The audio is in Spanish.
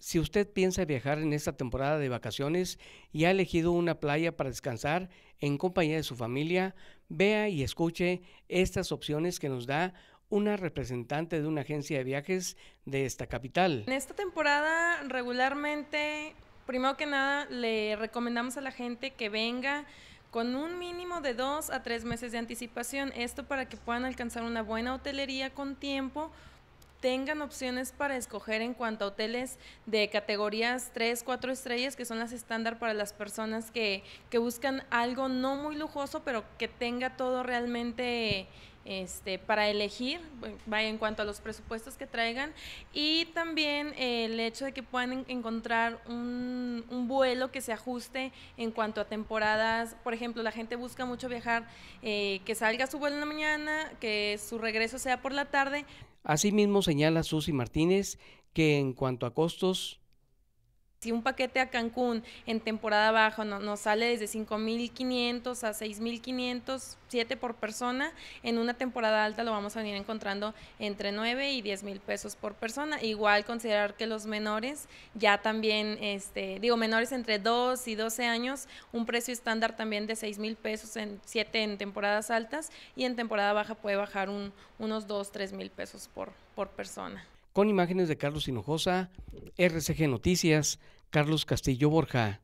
Si usted piensa viajar en esta temporada de vacaciones y ha elegido una playa para descansar en compañía de su familia, vea y escuche estas opciones que nos da una representante de una agencia de viajes de esta capital. En esta temporada regularmente, primero que nada, le recomendamos a la gente que venga con un mínimo de dos a tres meses de anticipación. Esto para que puedan alcanzar una buena hotelería con tiempo, tengan opciones para escoger en cuanto a hoteles de categorías 3, 4 estrellas, que son las estándar para las personas que, buscan algo no muy lujoso, pero que tenga todo realmente este, para elegir, vaya en cuanto a los presupuestos que traigan, y también el hecho de que puedan encontrar un lo que se ajuste en cuanto a temporadas. Por ejemplo, la gente busca mucho viajar, eh, que salga su vuelo en la mañana, que su regreso sea por la tarde. Asimismo, señala Susi Martínez que en cuanto a costos, si un paquete a Cancún en temporada baja nos sale desde 5.500 a 6.500, 7 por persona, en una temporada alta lo vamos a venir encontrando entre 9 y 10 mil pesos por persona. Igual considerar que los menores ya también, este, digo, menores entre 2 y 12 años, un precio estándar también de 6.000 mil pesos, en 7 en temporadas altas y en temporada baja puede bajar un, unos 2, 3.000 mil pesos por, por persona con imágenes de Carlos Hinojosa, RCG Noticias, Carlos Castillo Borja